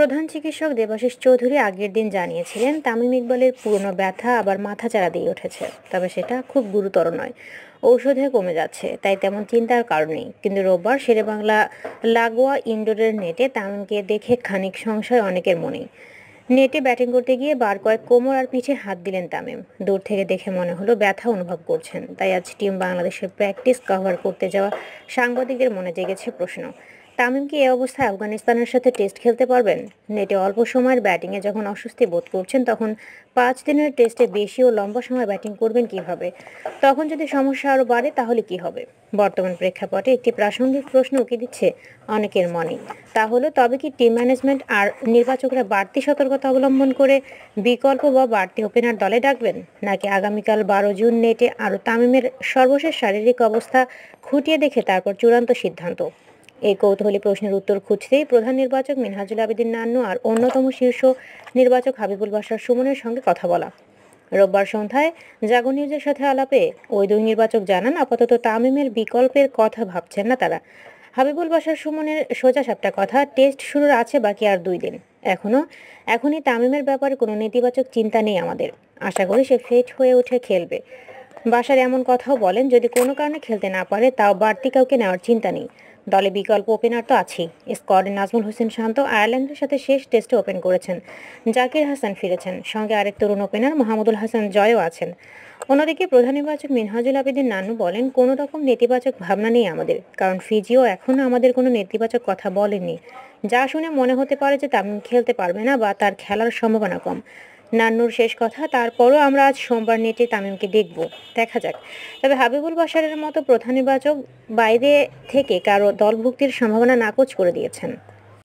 প্রধান চিকিৎসক দেবাশিস চৌধুরী আগের দিন জানিয়েছিলেন তামিম ইকবালের পুরনো ব্যথা আবার মাথা চাড়া দিয়ে উঠেছে তবে সেটা খুব গুরুতর নয় ঔষধে কমে যাচ্ছে তাই তেমন চিন্তার কারণ নেই কিন্তু রোববার শেরেবাংলা লাগোয়া ইনডোরের নেটে তামিমকে দেখে খানিক সংশয় অনেকের মনেই নেটে ব্যাটিং করতে গিয়ে বার কয়েক কোমর আর পিঠে হাত দিলেন তামিম দূর থেকে দেখে মনে হলো ব্যথা অনুভব করছেন তাই আজ টিম বাংলাদেশের প্র্যাকটিস কভার করতে যাওয়া সাংবাদিকদের মনে জেগেছে প্রশ্ন তামিম কি এ অবস্থায় আফগানিস্তানের সাথে টেস্ট খেলতে পারবেন নেটে অল্প সময়ের ব্যাটিংয়ে যখন অস্বস্তি বোধ করছেন তখন পাঁচ দিনের টেস্টে বেশি ও লম্বা সময় ব্যাটিং করবেন কিভাবে তখন যদি সমস্যা আরও বাড়ে তাহলে কি হবে বর্তমান প্রেক্ষাপটে একটি প্রাসঙ্গিক প্রশ্ন উঁকি দিচ্ছে অনেকের মনে তাহলে তবে কি টিম ম্যানেজমেন্ট আর নির্বাচকরা বাড়তি সতর্কতা অবলম্বন করে বিকল্প বা বাড়তি ওপেনার দলে ডাকবেন নাকি আগামীকাল বারো জুন নেটে আরও তামিমের সর্বশেষ শারীরিক অবস্থা খুঁটিয়ে দেখে তারপর চূড়ান্ত সিদ্ধান্ত এই কৌতূহলী প্রশ্নের উত্তর খুঁজতেই প্রধান নির্বাচক মিনহাজুল আবেদিন নান্নু আর অন্যতম শীর্ষ নির্বাচক হাবিবুল বাসার সুমনের সঙ্গে কথা বলা রোববার সন্ধ্যায় জাগো নিউজের সাথে আলাপে ওই দুই নির্বাচক জানান আপাতত তামিমের বিকল্পের কথা ভাবছেন না তারা হাবিবুল বাসার সুমনের সোজা সাপটা কথা টেস্ট শুরুর আছে বাকি আর দুই দিন এখনও এখনই তামিমের ব্যাপারে কোনো নেতিবাচক চিন্তা নেই আমাদের আশা করি সে ফেট হয়ে উঠে খেলবে বাসার এমন কথাও বলেন যদি কোনো কারণে খেলতে না পারে তাও বাড়তি কাউকে নেওয়ার চিন্তা নেই দলে বিকল্প ওপেনার তো আছেই স্কোয়াডে নাজমুল হোসেন শান্ত আয়ারল্যান্ডের সাথে শেষ টেস্টে ওপেন করেছেন জাকির হাসান ফিরেছেন সঙ্গে আরেক তরুণ ওপেনার মাহমুদুল হাসান জয়ও আছেন অন্যদিকে প্রধান নির্বাচক মিনহাজুল আবেদিন নানু বলেন কোনো রকম নেতিবাচক ভাবনা নেই আমাদের কারণ ফিজিও এখনও আমাদের কোনো নেতিবাচক কথা বলেনি যা শুনে মনে হতে পারে যে তামিম খেলতে পারবে না বা তার খেলার সম্ভাবনা কম নান্নুর শেষ কথা তারপরও আমরা আজ সোমবার নেটে তামিমকে দেখব দেখা যাক তবে হাবিবুল বাসারের মতো প্রধান নির্বাচক বাইরে থেকে কারো দলভুক্তির সম্ভাবনা নাকচ করে দিয়েছেন